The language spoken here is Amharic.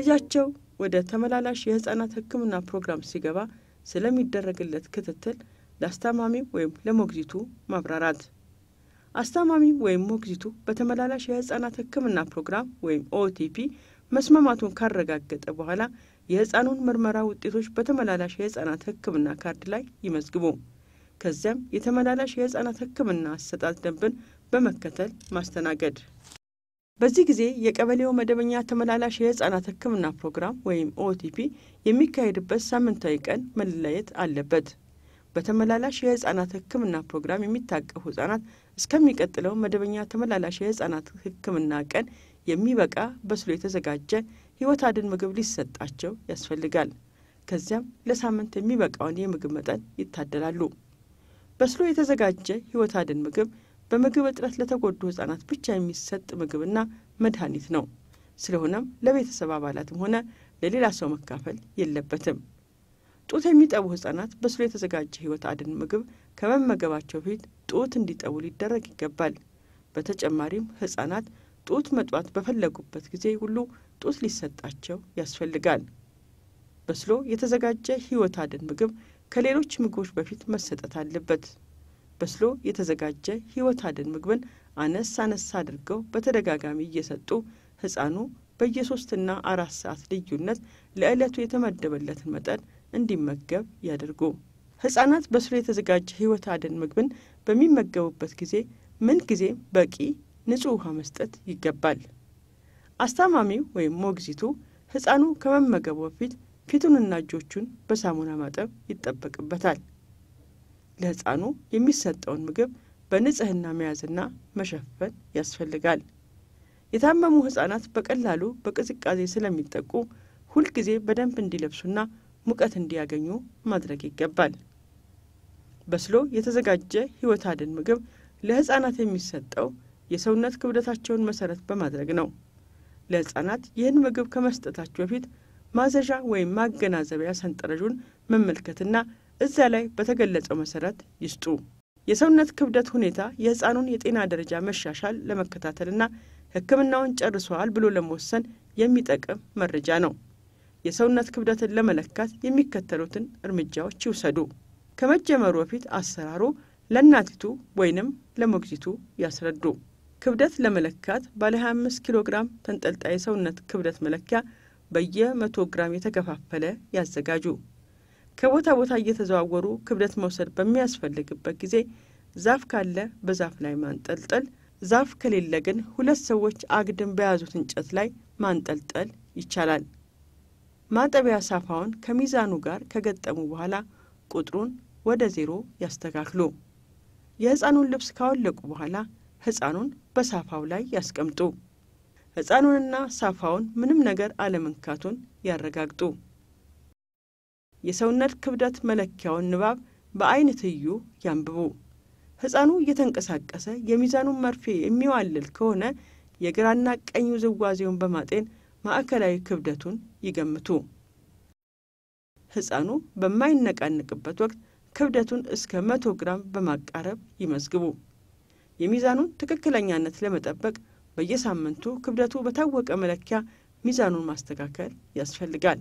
ልጃቸው ወደ ተመላላሽ የህጻናት ህክምና ፕሮግራም ሲገባ ስለሚደረግለት ክትትል ለአስተማሚ ወይም ለሞግዚቱ ማብራራት። አስታማሚው ወይም ሞግዚቱ በተመላላሽ የህጻናት ህክምና ፕሮግራም ወይም ኦቲፒ መስማማቱን ካረጋገጠ በኋላ የህፃኑን ምርመራ ውጤቶች በተመላላሽ የህጻናት ህክምና ካርድ ላይ ይመዝግቡ። ከዚያም የተመላላሽ የህጻናት ህክምና አሰጣጥ ደንብን በመከተል ማስተናገድ በዚህ ጊዜ የቀበሌው መደበኛ ተመላላሽ የህጻናት ህክምና ፕሮግራም ወይም ኦቲፒ የሚካሄድበት ሳምንታዊ ቀን መለየት አለበት። በተመላላሽ የህጻናት ህክምና ፕሮግራም የሚታቀፉ ህጻናት እስከሚቀጥለው መደበኛ ተመላላሽ የህጻናት ህክምና ቀን የሚበቃ በስሎ የተዘጋጀ ህይወት አድን ምግብ ሊሰጣቸው ያስፈልጋል። ከዚያም ለሳምንት የሚበቃውን የምግብ መጠን ይታደላሉ። በስሎ የተዘጋጀ ህይወት አድን ምግብ በምግብ እጥረት ለተጎዱ ህጻናት ብቻ የሚሰጥ ምግብና መድኃኒት ነው። ስለሆነም ለቤተሰብ አባላትም ሆነ ለሌላ ሰው መካፈል የለበትም። ጡት የሚጠቡ ህጻናት በስሎ የተዘጋጀ ህይወት አድን ምግብ ከመመገባቸው ፊት ጡት እንዲጠቡ ሊደረግ ይገባል። በተጨማሪም ህጻናት ጡት መጥዋት በፈለጉበት ጊዜ ሁሉ ጡት ሊሰጣቸው ያስፈልጋል። በስሎ የተዘጋጀ ህይወት አድን ምግብ ከሌሎች ምግቦች በፊት መሰጠት አለበት። በስሎ የተዘጋጀ ህይወት አድን ምግብን አነስ አነስ አድርገው በተደጋጋሚ እየሰጡ ሕፃኑ በየሶስትና አራት ሰዓት ልዩነት ለዕለቱ የተመደበለትን መጠን እንዲመገብ ያደርጉ። ህጻናት በስሎ የተዘጋጀ ህይወት አድን ምግብን በሚመገቡበት ጊዜ ምን ጊዜ በቂ ንጹህ ውሃ መስጠት ይገባል። አስታማሚው ወይም ሞግዚቱ ህጻኑ ከመመገቡ በፊት ፊቱንና እጆቹን በሳሙና ማጠብ ይጠበቅበታል። ለሕፃኑ የሚሰጠውን ምግብ በንጽህና መያዝና መሸፈን ያስፈልጋል። የታመሙ ሕፃናት በቀላሉ በቅዝቃዜ ስለሚጠቁ ሁልጊዜ በደንብ እንዲለብሱና ሙቀት እንዲያገኙ ማድረግ ይገባል። በስሎ የተዘጋጀ ሕይወት አድን ምግብ ለሕፃናት የሚሰጠው የሰውነት ክብደታቸውን መሰረት በማድረግ ነው። ለሕፃናት ይህን ምግብ ከመስጠታቸው በፊት ማዘዣ ወይም ማገናዘቢያ ሰንጠረዡን መመልከትና እዚያ ላይ በተገለጸው መሰረት ይስጡ። የሰውነት ክብደት ሁኔታ የህፃኑን የጤና ደረጃ መሻሻል ለመከታተልና ሕክምናውን ጨርሰዋል ብሎ ለመወሰን የሚጠቅም መረጃ ነው። የሰውነት ክብደትን ለመለካት የሚከተሉትን እርምጃዎች ይውሰዱ። ከመጀመሩ በፊት አሰራሩ ለእናቲቱ ወይንም ለሞግዚቱ ያስረዱ። ክብደት ለመለካት ባለ 25 ኪሎ ግራም ተንጠልጣይ የሰውነት ክብደት መለኪያ በየ100 ግራም የተከፋፈለ ያዘጋጁ። ከቦታ ቦታ እየተዘዋወሩ ክብደት መውሰድ በሚያስፈልግበት ጊዜ ዛፍ ካለ በዛፍ ላይ ማንጠልጠል፣ ዛፍ ከሌለ ግን ሁለት ሰዎች አግድም በያዙት እንጨት ላይ ማንጠልጠል ይቻላል። ማጠቢያ ሳፋውን ከሚዛኑ ጋር ከገጠሙ በኋላ ቁጥሩን ወደ ዜሮ ያስተካክሉ። የሕፃኑን ልብስ ካወለቁ በኋላ ሕፃኑን በሳፋው ላይ ያስቀምጡ። ሕፃኑንና ሳፋውን ምንም ነገር አለመንካቱን ያረጋግጡ። የሰውነት ክብደት መለኪያውን ንባብ በአይን ትዩ ያንብቡ። ሕፃኑ እየተንቀሳቀሰ የሚዛኑን መርፌ የሚዋልል ከሆነ የግራና ቀኝ ውዝዋዜውን በማጤን ማዕከላዊ ክብደቱን ይገምቱ። ሕፃኑ በማይነቃንቅበት ወቅት ክብደቱን እስከ መቶ ግራም በማቃረብ ይመዝግቡ። የሚዛኑን ትክክለኛነት ለመጠበቅ በየሳምንቱ ክብደቱ በታወቀ መለኪያ ሚዛኑን ማስተካከል ያስፈልጋል።